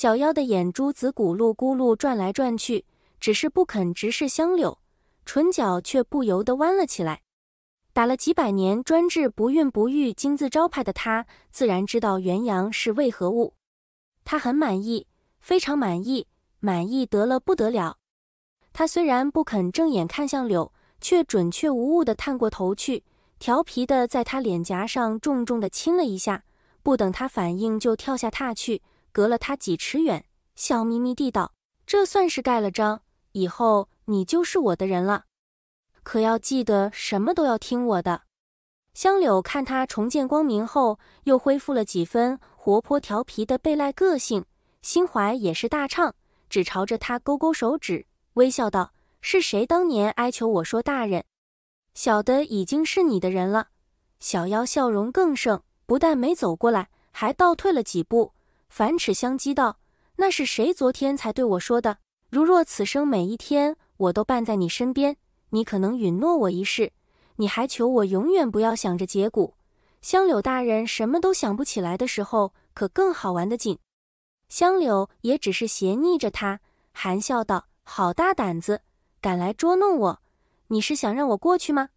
小妖的眼珠子咕噜咕噜转来转去，只是不肯直视香柳，唇角却不由得弯了起来。打了几百年专治不孕不育金字招牌的他，自然知道元阳是为何物。他很满意，非常满意，满意得了不得了。他虽然不肯正眼看向柳，却准确无误地探过头去，调皮地在他脸颊上重重地亲了一下，不等他反应就跳下榻去。隔了他几尺远，笑眯眯地道：“这算是盖了章，以后你就是我的人了。可要记得，什么都要听我的。”香柳看他重见光明后，又恢复了几分活泼调皮的贝赖个性，心怀也是大畅，只朝着他勾勾手指，微笑道：“是谁当年哀求我说，大人，小的已经是你的人了？”小妖笑容更盛，不但没走过来，还倒退了几步。反齿相讥道：“那是谁昨天才对我说的？如若此生每一天我都伴在你身边，你可能允诺我一事。你还求我永远不要想着结果。香柳大人什么都想不起来的时候，可更好玩的紧。”香柳也只是斜睨着他，含笑道：“好大胆子，敢来捉弄我！你是想让我过去吗？”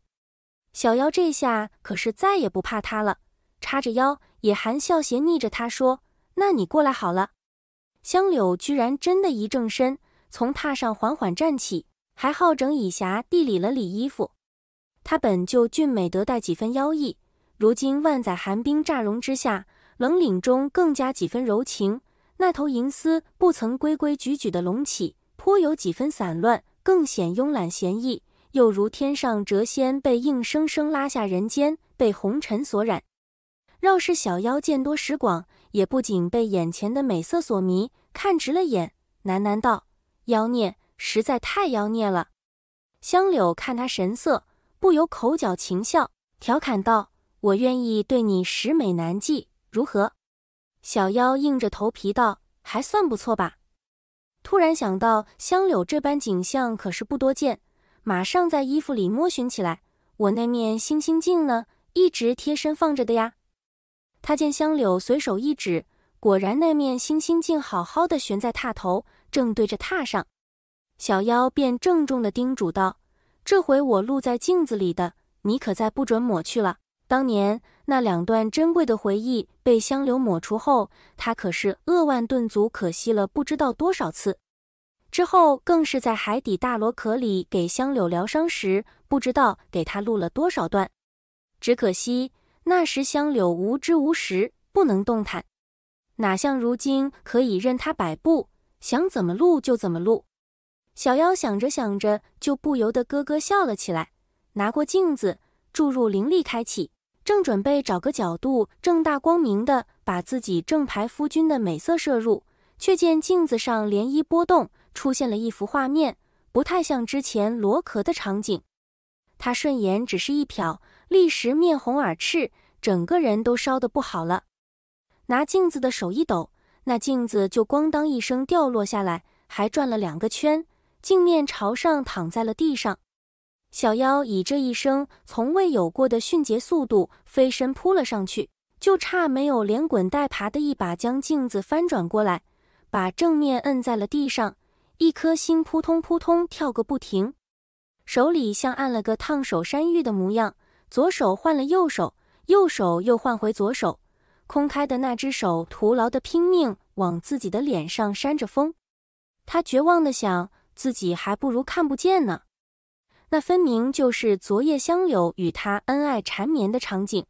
小妖这下可是再也不怕他了，叉着腰也含笑斜睨着他说。那你过来好了。香柳居然真的一正身，从榻上缓缓站起，还好整以暇地理了理衣服。她本就俊美得带几分妖异，如今万载寒冰乍融之下，冷凛中更加几分柔情。那头银丝不曾规规矩矩的隆起，颇有几分散乱，更显慵懒闲逸，又如天上谪仙被硬生生拉下人间，被红尘所染。饶是小妖见多识广。也不仅被眼前的美色所迷，看直了眼，喃喃道：“妖孽，实在太妖孽了。”香柳看他神色，不由口角情笑，调侃道：“我愿意对你使美男计，如何？”小妖硬着头皮道：“还算不错吧。”突然想到香柳这般景象可是不多见，马上在衣服里摸寻起来。我那面星星镜呢？一直贴身放着的呀。他见香柳随手一指，果然那面星星竟好好的悬在榻头，正对着榻上。小妖便郑重的叮嘱道：“这回我录在镜子里的，你可再不准抹去了。当年那两段珍贵的回忆被香柳抹除后，他可是扼腕顿足，可惜了不知道多少次。之后更是在海底大螺壳里给香柳疗伤时，不知道给他录了多少段。只可惜。”那时香柳无知无识，不能动弹，哪像如今可以任他摆布，想怎么露就怎么露。小妖想着想着，就不由得咯咯笑了起来，拿过镜子，注入灵力开启，正准备找个角度正大光明的把自己正牌夫君的美色摄入，却见镜子上涟漪波动，出现了一幅画面，不太像之前罗壳的场景。他顺眼只是一瞟。立时面红耳赤，整个人都烧得不好了。拿镜子的手一抖，那镜子就咣当一声掉落下来，还转了两个圈，镜面朝上躺在了地上。小妖以这一生从未有过的迅捷速度飞身扑了上去，就差没有连滚带爬的一把将镜子翻转过来，把正面摁在了地上。一颗心扑通扑通跳个不停，手里像按了个烫手山芋的模样。左手换了右手，右手又换回左手，空开的那只手徒劳的拼命往自己的脸上扇着风。他绝望的想，自己还不如看不见呢。那分明就是昨夜香柳与他恩爱缠绵的场景。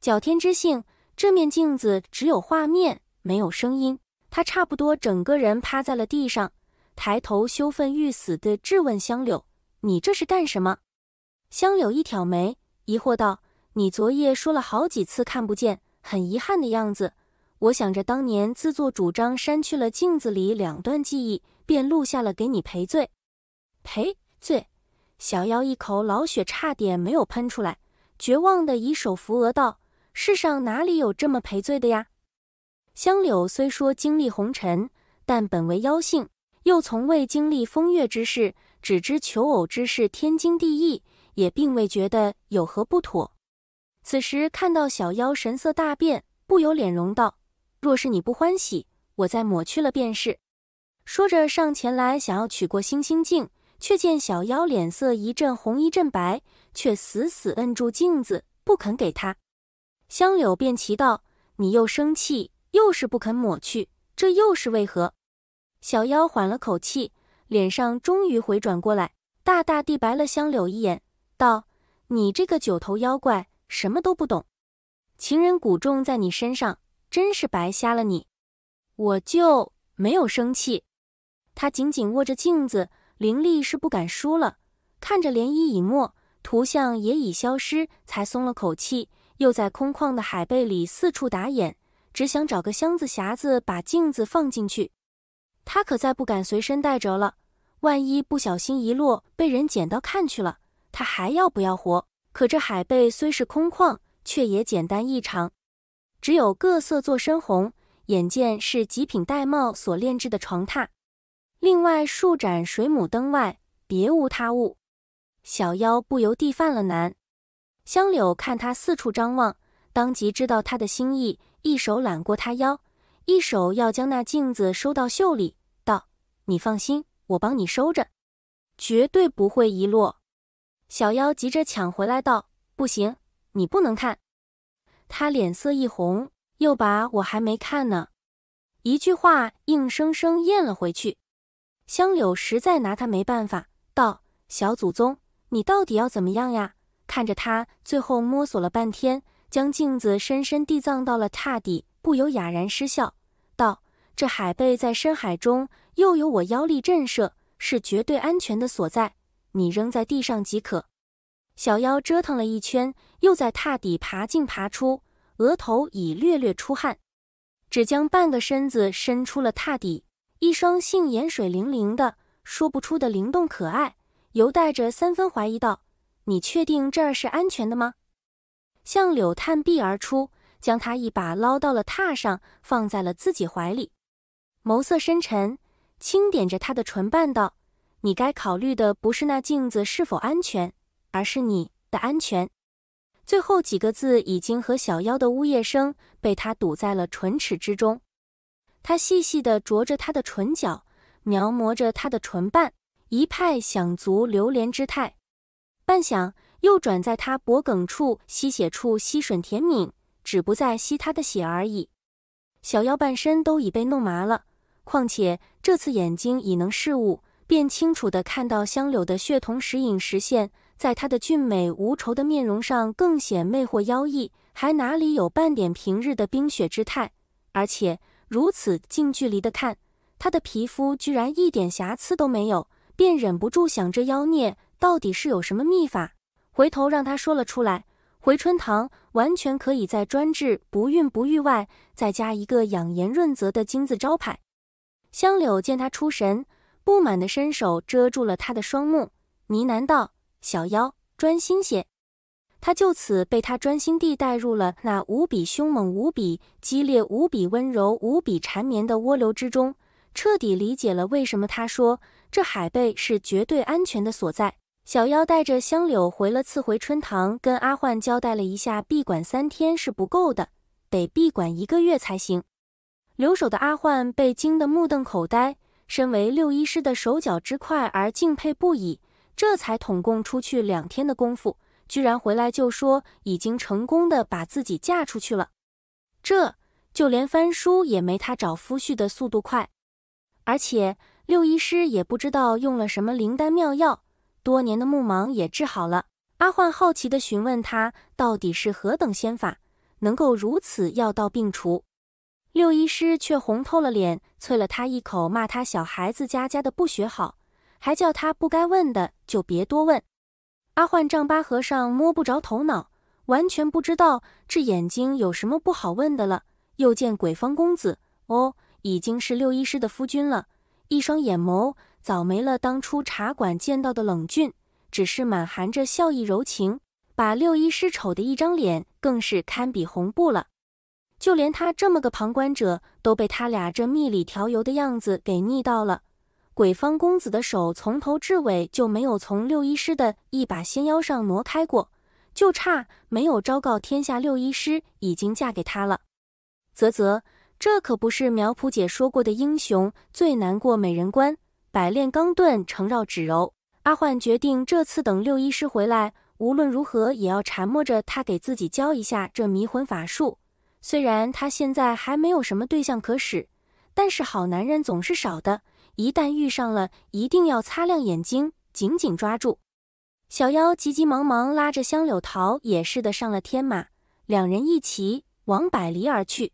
角天之幸，这面镜子只有画面没有声音。他差不多整个人趴在了地上，抬头羞愤欲死地质问香柳：“你这是干什么？”香柳一挑眉。疑惑道：“你昨夜说了好几次看不见，很遗憾的样子。我想着当年自作主张删去了镜子里两段记忆，便录下了给你赔罪。”赔罪！小妖一口老血差点没有喷出来，绝望的以手扶额道：“世上哪里有这么赔罪的呀？”香柳虽说经历红尘，但本为妖性，又从未经历风月之事，只知求偶之事天经地义。也并未觉得有何不妥。此时看到小妖神色大变，不由脸容道：“若是你不欢喜，我再抹去了便是。”说着上前来想要取过星星镜，却见小妖脸色一阵红一阵白，却死死摁住镜子不肯给他。香柳便奇道：“你又生气，又是不肯抹去，这又是为何？”小妖缓了口气，脸上终于回转过来，大大地白了香柳一眼。道：“你这个九头妖怪，什么都不懂，情人蛊种在你身上，真是白瞎了你。”我就没有生气。他紧紧握着镜子，灵力是不敢输了。看着涟漪已没，图像也已消失，才松了口气。又在空旷的海贝里四处打眼，只想找个箱子匣子把镜子放进去。他可再不敢随身带着了，万一不小心一落，被人捡到看去了。他还要不要活？可这海贝虽是空旷，却也简单异常，只有各色做深红，眼见是极品玳瑁所炼制的床榻，另外数盏水母灯外，别无他物。小妖不由地犯了难。香柳看他四处张望，当即知道他的心意，一手揽过他腰，一手要将那镜子收到袖里，道：“你放心，我帮你收着，绝对不会遗落。”小妖急着抢回来道：“不行，你不能看。”他脸色一红，又把我还没看呢，一句话硬生生咽了回去。香柳实在拿他没办法，道：“小祖宗，你到底要怎么样呀？”看着他，最后摸索了半天，将镜子深深地藏到了榻底，不由哑然失笑，道：“这海贝在深海中，又有我妖力震慑，是绝对安全的所在。”你扔在地上即可。小妖折腾了一圈，又在榻底爬进爬出，额头已略略出汗，只将半个身子伸出了榻底，一双杏眼水灵灵的，说不出的灵动可爱，犹带着三分怀疑道：“你确定这儿是安全的吗？”向柳探臂而出，将他一把捞到了榻上，放在了自己怀里，眸色深沉，轻点着他的唇瓣道。你该考虑的不是那镜子是否安全，而是你的安全。最后几个字已经和小妖的呜咽声被他堵在了唇齿之中。他细细地啄着他的唇角，描摹着他的唇瓣，一派享足流连之态。半晌，又转在他脖颈处吸血处吸吮甜敏，只不再吸他的血而已。小妖半身都已被弄麻了，况且这次眼睛已能视物。便清楚地看到香柳的血瞳时隐时现，在她的俊美无愁的面容上更显魅惑妖异，还哪里有半点平日的冰雪之态？而且如此近距离的看，她的皮肤居然一点瑕疵都没有，便忍不住想：这妖孽到底是有什么秘法？回头让他说了出来。回春堂完全可以在专治不孕不育外，再加一个养颜润泽的金字招牌。香柳见他出神。不满地伸手遮住了他的双目，呢喃道：“小妖，专心些。”他就此被他专心地带入了那无比凶猛、无比激烈、无比温柔、无比缠绵的涡流之中，彻底理解了为什么他说这海贝是绝对安全的所在。小妖带着香柳回了次回春堂，跟阿焕交代了一下，闭馆三天是不够的，得闭馆一个月才行。留守的阿焕被惊得目瞪口呆。身为六一师的手脚之快而敬佩不已，这才统共出去两天的功夫，居然回来就说已经成功的把自己嫁出去了。这就连翻书也没他找夫婿的速度快，而且六一师也不知道用了什么灵丹妙药，多年的目盲也治好了。阿焕好奇的询问他到底是何等仙法，能够如此药到病除。六医师却红透了脸，啐了他一口，骂他小孩子家家的不学好，还叫他不该问的就别多问。阿焕丈八和尚摸不着头脑，完全不知道这眼睛有什么不好问的了。又见鬼方公子，哦，已经是六医师的夫君了，一双眼眸早没了当初茶馆见到的冷峻，只是满含着笑意柔情，把六医师丑的一张脸更是堪比红布了。就连他这么个旁观者，都被他俩这蜜里调油的样子给腻到了。鬼方公子的手从头至尾就没有从六一师的一把仙腰上挪开过，就差没有昭告天下，六一师已经嫁给他了。啧啧，这可不是苗圃姐说过的英雄最难过美人关，百炼钢盾成绕指柔。阿焕决定这次等六一师回来，无论如何也要缠磨着他给自己教一下这迷魂法术。虽然他现在还没有什么对象可使，但是好男人总是少的，一旦遇上了，一定要擦亮眼睛，紧紧抓住。小妖急急忙忙拉着香柳桃，也似的上了天马，两人一齐往百里而去。